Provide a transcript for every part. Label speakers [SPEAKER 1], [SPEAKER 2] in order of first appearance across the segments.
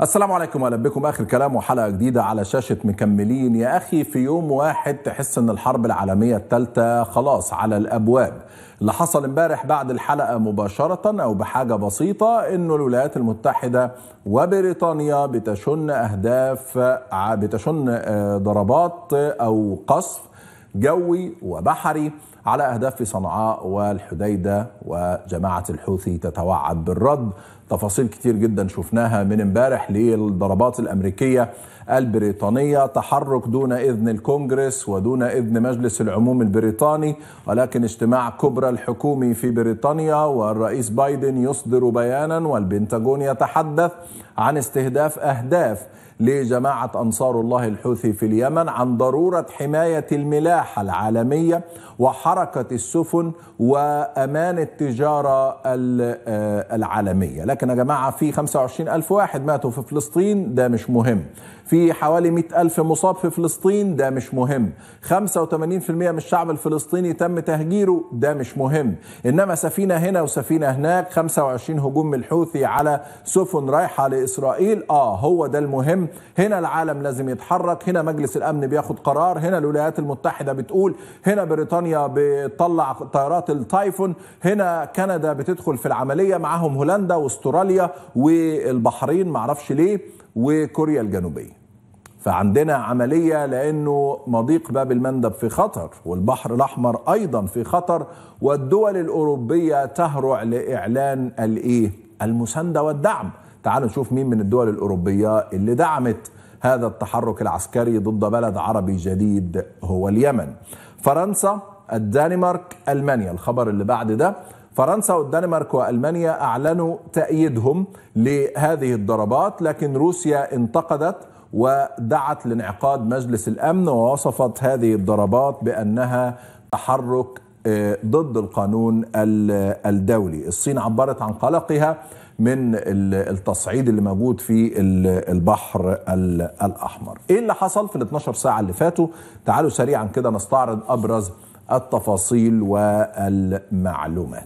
[SPEAKER 1] السلام عليكم واهلا بكم اخر كلام وحلقه جديده على شاشه مكملين يا اخي في يوم واحد تحس ان الحرب العالميه الثالثه خلاص على الابواب اللي حصل امبارح بعد الحلقه مباشره او بحاجه بسيطه انه الولايات المتحده وبريطانيا بتشن اهداف بتشن آه، ضربات او قصف جوي وبحري على أهداف في صنعاء والحديدة وجماعة الحوثي تتوعد بالرد تفاصيل كتير جدا شفناها من امبارح للضربات الأمريكية البريطانية تحرك دون إذن الكونجرس ودون إذن مجلس العموم البريطاني ولكن اجتماع كبرى الحكومي في بريطانيا والرئيس بايدن يصدر بيانا والبنتاغون يتحدث عن استهداف أهداف لجماعة أنصار الله الحوثي في اليمن عن ضرورة حماية الملاحة العالمية وحركة السفن وأمان التجارة آه، العالمية لكن يا جماعة في 25 ألف واحد ماتوا في فلسطين ده مش مهم في حوالي 100 ألف مصاب في فلسطين ده مش مهم 85% من الشعب الفلسطيني تم تهجيره ده مش مهم إنما سفينة هنا وسفينة هناك 25 هجوم الحوثي على سفن رايحة لإسرائيل اسرائيل اه هو ده المهم هنا العالم لازم يتحرك هنا مجلس الامن بياخد قرار هنا الولايات المتحده بتقول هنا بريطانيا بتطلع طيارات التايفون هنا كندا بتدخل في العمليه معاهم هولندا واستراليا والبحرين معرفش ليه وكوريا الجنوبيه فعندنا عملية لأنه مضيق باب المندب في خطر والبحر الأحمر أيضا في خطر والدول الأوروبية تهرع لإعلان الإيه؟ المساندة والدعم تعالوا نشوف مين من الدول الأوروبية اللي دعمت هذا التحرك العسكري ضد بلد عربي جديد هو اليمن فرنسا الدنمارك ألمانيا الخبر اللي بعد ده فرنسا والدنمارك وألمانيا أعلنوا تأييدهم لهذه الضربات لكن روسيا انتقدت ودعت لانعقاد مجلس الأمن ووصفت هذه الضربات بأنها تحرك آه، ضد القانون الدولي الصين عبرت عن قلقها من التصعيد اللي موجود في البحر الأحمر إيه اللي حصل في ال 12 ساعة اللي فاتوا تعالوا سريعا كده نستعرض أبرز التفاصيل والمعلومات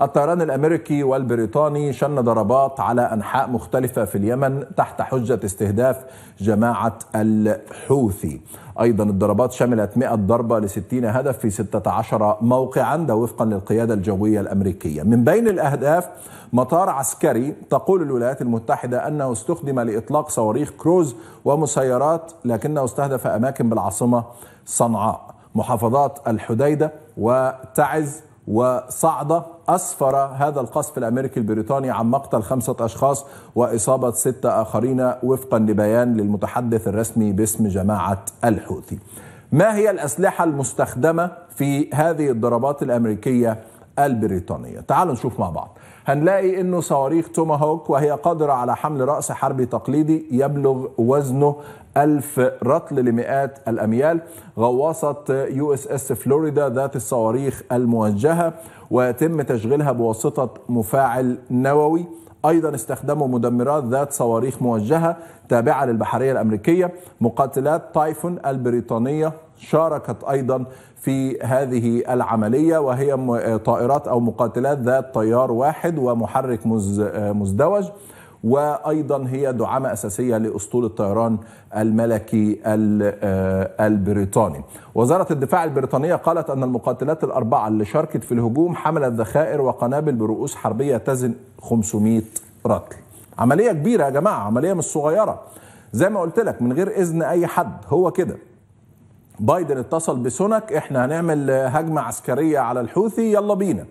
[SPEAKER 1] الطيران الامريكي والبريطاني شن ضربات على انحاء مختلفه في اليمن تحت حجه استهداف جماعه الحوثي. أيضا الضربات شملت 100 ضربة ل 60 هدف في 16 موقعا ده وفقا للقيادة الجوية الأمريكية من بين الأهداف مطار عسكري تقول الولايات المتحدة أنه استخدم لإطلاق صواريخ كروز ومسيرات لكنه استهدف أماكن بالعاصمة صنعاء محافظات الحديدة وتعز وصعدة أسفر هذا القصف الأمريكي البريطاني عن مقتل خمسة أشخاص وإصابة ستة آخرين وفقا لبيان للمتحدث الرسمي باسم جماعة الحوثي ما هي الأسلحة المستخدمة في هذه الضربات الأمريكية البريطانية تعالوا نشوف مع بعض هنلاقي انه صواريخ توماهوك وهي قادرة على حمل رأس حربي تقليدي يبلغ وزنه ألف رطل لمئات الأميال غواصة يو اس اس فلوريدا ذات الصواريخ الموجهة ويتم تشغيلها بواسطة مفاعل نووي ايضا استخدموا مدمرات ذات صواريخ موجهه تابعه للبحريه الامريكيه مقاتلات تايفون البريطانيه شاركت ايضا في هذه العمليه وهي طائرات او مقاتلات ذات طيار واحد ومحرك مزدوج وايضا هي دعامه اساسيه لاسطول الطيران الملكي آه، البريطاني. وزاره الدفاع البريطانيه قالت ان المقاتلات الاربعه اللي شاركت في الهجوم حملت ذخائر وقنابل برؤوس حربيه تزن 500 رطل. عمليه كبيره يا جماعه، عمليه مش صغيره. زي ما قلت لك من غير اذن اي حد هو كده. بايدن اتصل بسونك احنا هنعمل هجمه عسكريه على الحوثي يلا بينا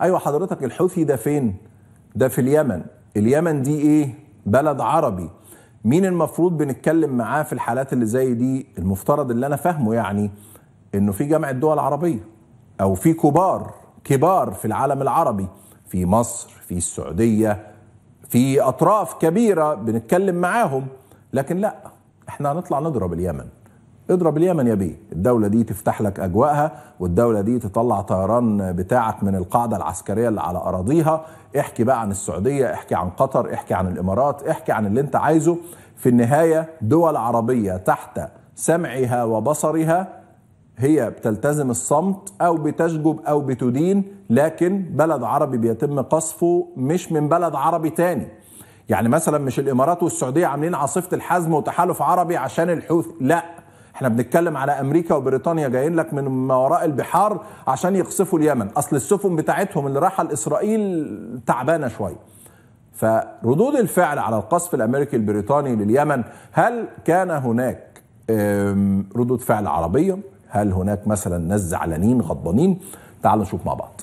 [SPEAKER 1] ايوه حضرتك الحوثي ده فين ده في اليمن اليمن دي ايه بلد عربي مين المفروض بنتكلم معاه في الحالات اللي زي دي المفترض اللي انا فاهمه يعني انه في جامعه دول عربيه او في كبار كبار في العالم العربي في مصر في السعوديه في اطراف كبيره بنتكلم معاهم لكن لا احنا هنطلع نضرب اليمن اضرب اليمن يا بيه الدولة دي تفتح لك أجواءها والدولة دي تطلع طيران بتاعك من القاعدة العسكرية اللي على أراضيها احكي بقى عن السعودية احكي عن قطر احكي عن الإمارات احكي عن اللي انت عايزه في النهاية دول عربية تحت سمعها وبصرها هي بتلتزم الصمت أو بتشجب أو بتدين لكن بلد عربي بيتم قصفه مش من بلد عربي تاني يعني مثلا مش الإمارات والسعودية عاملين عاصفة الحزم وتحالف عربي عشان الحوثي لا احنا بنتكلم على امريكا وبريطانيا جايين لك من ما وراء البحار عشان يقصفوا اليمن اصل السفن بتاعتهم اللي رايحه لاسرائيل تعبانه شويه فردود الفعل على القصف الامريكي البريطاني لليمن هل كان هناك ردود فعل عربيه هل هناك مثلا ناس زعلانين غضبانين تعالوا نشوف مع بعض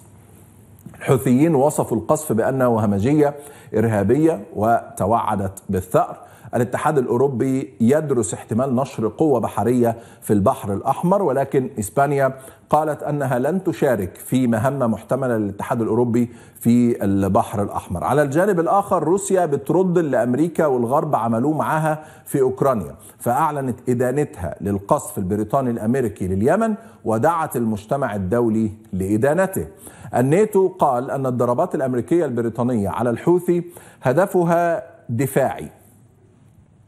[SPEAKER 1] الحوثيين وصفوا القصف بأنه همجية إرهابية وتوعدت بالثأر الاتحاد الأوروبي يدرس احتمال نشر قوة بحرية في البحر الأحمر ولكن إسبانيا قالت أنها لن تشارك في مهمة محتملة للاتحاد الأوروبي في البحر الأحمر على الجانب الآخر روسيا بترد اللي أمريكا والغرب عملوه معاها في أوكرانيا فأعلنت إدانتها للقصف البريطاني الأمريكي لليمن ودعت المجتمع الدولي لإدانته الناتو قال أن الضربات الأمريكية البريطانية على الحوثي هدفها دفاعي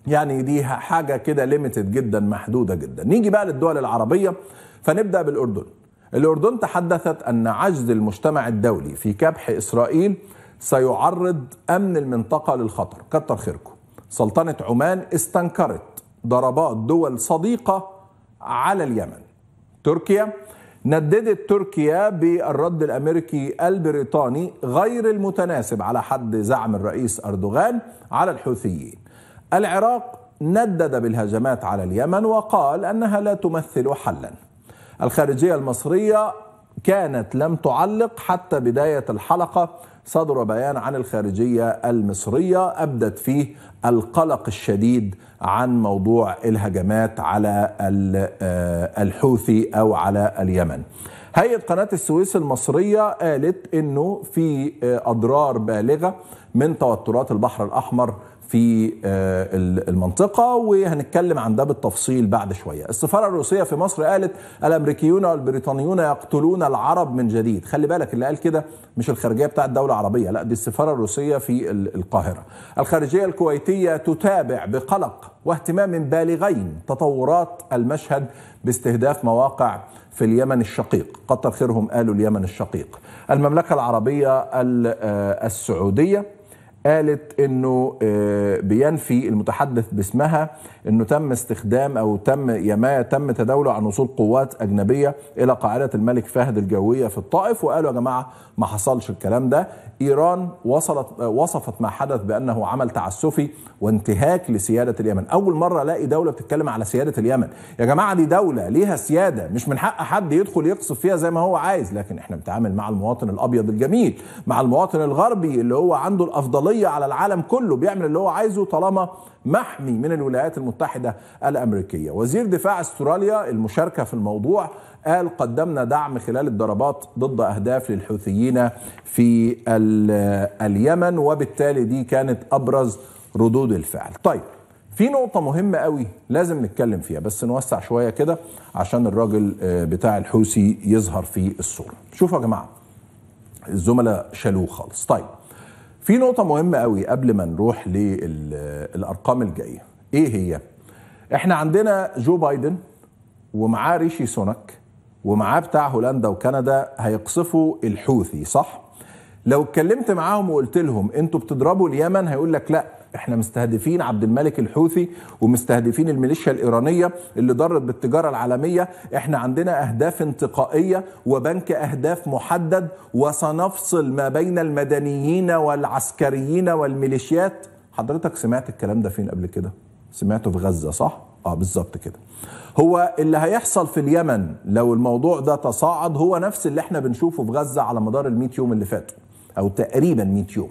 [SPEAKER 1] يعني دي حاجة كده ليميتد جدا محدودة جدا نيجي بقى للدول العربية فنبدأ بالأردن الأردن تحدثت أن عجز المجتمع الدولي في كبح إسرائيل سيعرض أمن المنطقة للخطر كتر خيركم سلطنة عمان استنكرت ضربات دول صديقة على اليمن تركيا نددت تركيا بالرد الامريكي البريطاني غير المتناسب على حد زعم الرئيس اردوغان على الحوثيين. العراق ندد بالهجمات على اليمن وقال انها لا تمثل حلا. الخارجيه المصريه كانت لم تعلق حتى بدايه الحلقه صدر بيان عن الخارجية المصرية أبدت فيه القلق الشديد عن موضوع الهجمات على آه، الحوثي أو على اليمن هيئة قناة السويس المصرية قالت أنه في آه، أضرار بالغة من توترات البحر الأحمر في آه، المنطقة وهنتكلم عن ده بالتفصيل بعد شوية السفارة الروسية في مصر قالت الأمريكيون والبريطانيون يقتلون العرب من جديد خلي بالك اللي قال كده مش الخارجية بتاع الدولة العربية لا دي السفارة الروسية في القاهرة الخارجية الكويتية تتابع بقلق واهتمام بالغين تطورات المشهد باستهداف مواقع في اليمن الشقيق قطر خيرهم قالوا اليمن الشقيق المملكة العربية آه، السعودية قالت انه آه، بينفي المتحدث باسمها انه تم استخدام او تم ما تم تداوله عن وصول قوات اجنبيه الى قاعده الملك فهد الجويه في الطائف وقالوا يا جماعه ما حصلش الكلام ده ايران وصلت وصفت ما حدث بانه عمل تعسفي وانتهاك لسياده اليمن اول مره الاقي دوله بتتكلم على سياده اليمن يا جماعه دي دوله ليها سياده مش من حق حد يدخل يقصف فيها زي ما هو عايز لكن احنا بنتعامل مع المواطن الابيض الجميل مع المواطن الغربي اللي هو عنده الافضليه على العالم كله بيعمل اللي هو عايزه طالما محمي من الولايات المتحدة الأمريكية وزير دفاع استراليا المشاركة في الموضوع قال قدمنا دعم خلال الضربات ضد أهداف للحوثيين في اليمن وبالتالي دي كانت أبرز ردود الفعل طيب في نقطة مهمة قوي لازم نتكلم فيها بس نوسع شوية كده عشان الراجل آه، بتاع الحوثي يظهر في الصورة شوفوا يا جماعة الزملاء شالوه خالص طيب في نقطة مهمة قوي قبل ما نروح للأرقام الجاية إيه هي؟ إحنا عندنا جو بايدن ومعاه ريشي سونك ومعاه بتاع هولندا وكندا هيقصفوا الحوثي صح؟ لو اتكلمت معاهم وقلت لهم انتوا بتضربوا اليمن هيقول لك لا احنا مستهدفين عبد الملك الحوثي ومستهدفين الميليشيا الايرانيه اللي ضرت بالتجاره العالميه احنا عندنا اهداف انتقائيه وبنك اهداف محدد وسنفصل ما بين المدنيين والعسكريين والميليشيات حضرتك سمعت الكلام ده فين قبل كده سمعته في غزه صح اه بالظبط كده هو اللي هيحصل في اليمن لو الموضوع ده تصاعد هو نفس اللي احنا بنشوفه في غزه على مدار ال 100 يوم اللي فاتوا او تقريبا 100 يوم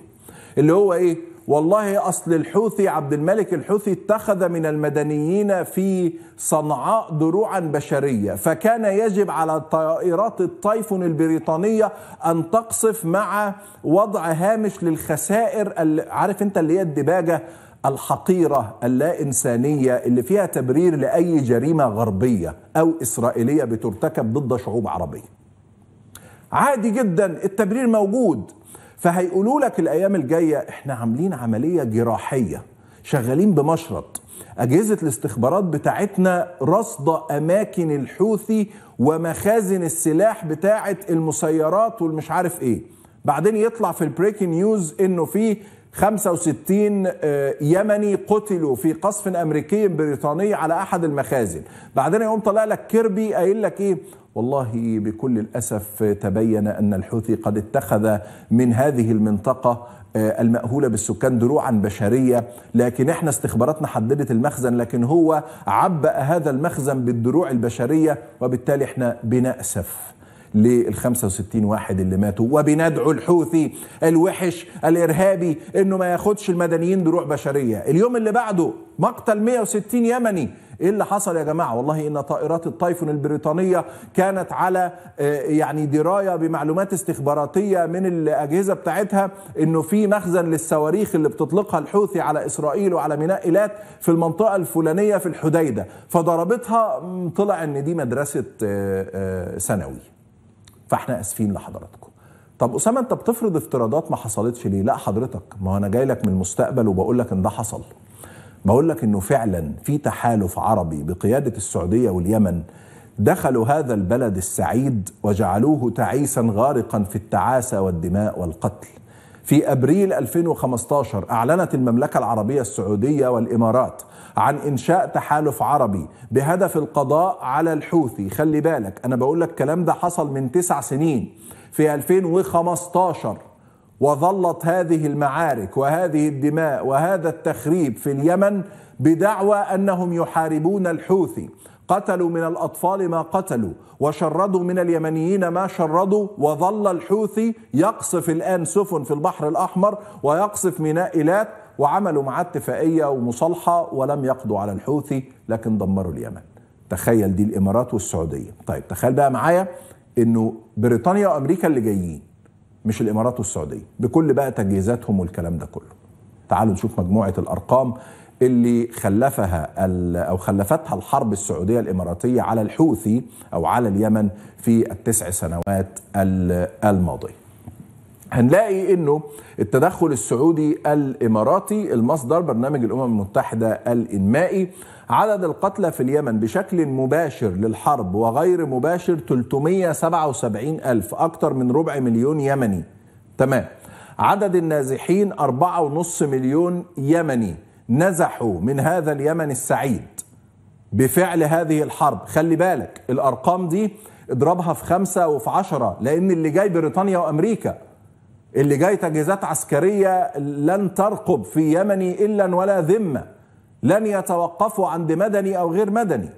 [SPEAKER 1] اللي هو ايه والله أصل الحوثي عبد الملك الحوثي اتخذ من المدنيين في صنعاء دروعا بشرية فكان يجب على طائرات الطيفون البريطانية أن تقصف مع وضع هامش للخسائر عارف أنت اللي هي الدباجة الحقيرة اللا إنسانية اللي فيها تبرير لأي جريمة غربية أو إسرائيلية بترتكب ضد شعوب عربية عادي جدا التبرير موجود فهيقولوا لك الايام الجايه احنا عاملين عمليه جراحيه شغالين بمشرط أجهزة الاستخبارات بتاعتنا راصدة أماكن الحوثي ومخازن السلاح بتاعة المسيرات والمش عارف إيه بعدين يطلع في البريكنج نيوز إنه في 65 آه، يمني قتلوا في قصف امريكي بريطاني على احد المخازن بعدين يقوم طلع لك كيربي قايل لك ايه والله بكل الاسف تبين ان الحوثي قد اتخذ من هذه المنطقه آه، المأهولة بالسكان دروعا بشرية لكن احنا استخباراتنا حددت المخزن لكن هو عبأ هذا المخزن بالدروع البشرية وبالتالي احنا بنأسف لل 65 واحد اللي ماتوا وبندعو الحوثي الوحش الارهابي انه ما ياخدش المدنيين بروح بشريه، اليوم اللي بعده مقتل 160 يمني ايه اللي حصل يا جماعه والله ان طائرات الطيفون البريطانيه كانت على آه، يعني درايه بمعلومات استخباراتيه من الاجهزه بتاعتها انه في مخزن للصواريخ اللي بتطلقها الحوثي على اسرائيل وعلى ميناء ايلات في المنطقه الفلانيه في الحديده فضربتها طلع ان دي مدرسه آه، آه، ثانوي فاحنا اسفين لحضراتكم طب اسامه انت بتفرض افتراضات ما حصلتش ليه لا حضرتك ما انا جاي لك من المستقبل وبقول لك ان ده حصل بقول لك انه فعلا في تحالف عربي بقياده السعوديه واليمن دخلوا هذا البلد السعيد وجعلوه تعيسا غارقا في التعاسه والدماء والقتل في ابريل 2015 اعلنت المملكه العربيه السعوديه والامارات عن إنشاء تحالف عربي بهدف القضاء على الحوثي خلي بالك أنا بقول لك الكلام ده حصل من تسع سنين في 2015 وظلت هذه المعارك وهذه الدماء وهذا التخريب في اليمن بدعوى أنهم يحاربون الحوثي قتلوا من الأطفال ما قتلوا وشردوا من اليمنيين ما شردوا وظل الحوثي يقصف الآن سفن في البحر الأحمر ويقصف ميناء إيلات وعملوا معاه اتفاقية ومصالحة ولم يقضوا على الحوثي لكن دمروا اليمن تخيل دي الإمارات والسعودية طيب تخيل بقى معايا أنه بريطانيا وأمريكا اللي جايين مش الإمارات والسعودية بكل بقى تجهيزاتهم والكلام ده كله تعالوا نشوف مجموعة الأرقام اللي خلفها او خلفتها الحرب السعوديه الاماراتيه على الحوثي او على اليمن في التسع سنوات الماضيه هنلاقي انه التدخل السعودي الاماراتي المصدر برنامج الامم المتحده الانمائي عدد القتلى في اليمن بشكل مباشر للحرب وغير مباشر 377 ألف أكثر من ربع مليون يمني تمام عدد النازحين 4.5 مليون يمني نزحوا من هذا اليمن السعيد بفعل هذه الحرب خلي بالك الأرقام دي اضربها في خمسة وفي عشرة لأن اللي جاي بريطانيا وأمريكا اللي جاي تجهيزات عسكرية لن ترقب في يمني إلا ولا ذمة لن يتوقفوا عند مدني أو غير مدني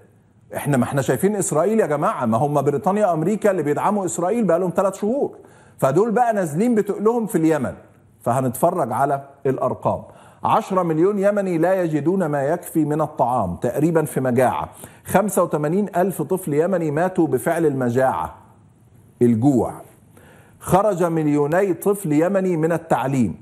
[SPEAKER 1] احنا ما احنا شايفين اسرائيل يا جماعه ما هم بريطانيا وامريكا اللي بيدعموا اسرائيل بقى لهم ثلاث شهور فدول بقى نازلين بتقلهم في اليمن فهنتفرج على الارقام 10 مليون يمني لا يجدون ما يكفي من الطعام تقريبا في مجاعة 85 ألف طفل يمني ماتوا بفعل المجاعة الجوع خرج مليوني طفل يمني من التعليم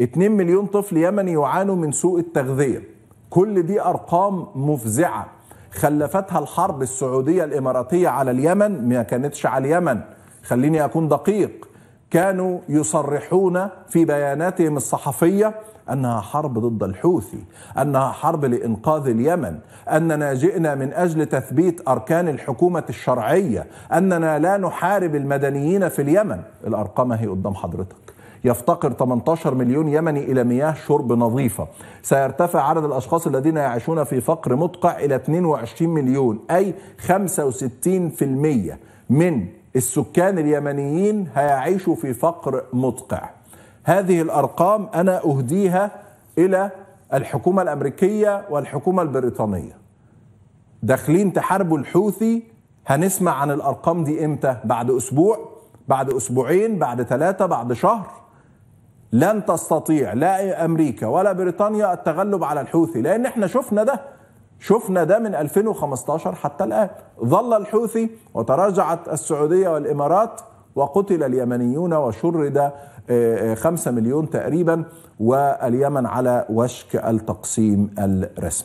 [SPEAKER 1] 2 مليون طفل يمني يعانوا من سوء التغذية كل دي أرقام مفزعة خلفتها الحرب السعودية الإماراتية على اليمن ما كانتش على اليمن خليني أكون دقيق كانوا يصرحون في بياناتهم الصحفية انها حرب ضد الحوثي، انها حرب لانقاذ اليمن، اننا جئنا من اجل تثبيت اركان الحكومه الشرعيه، اننا لا نحارب المدنيين في اليمن، الارقام هي قدام حضرتك. يفتقر 18 مليون يمني إلى مياه شرب نظيفة سيرتفع عدد الأشخاص الذين يعيشون في فقر مدقع إلى 22 مليون أي 65% من السكان اليمنيين هيعيشوا في فقر مدقع هذه الأرقام أنا أهديها إلى الحكومة الأمريكية والحكومة البريطانية داخلين تحاربوا الحوثي هنسمع عن الأرقام دي إمتى بعد أسبوع بعد أسبوعين بعد ثلاثة بعد شهر لن تستطيع لا أمريكا ولا بريطانيا التغلب على الحوثي لأن احنا شفنا ده شفنا ده من 2015 حتى الآن ظل الحوثي وتراجعت السعودية والإمارات وقتل اليمنيون وشرد آه، آه، خمسة مليون تقريبا واليمن على وشك التقسيم الرسمي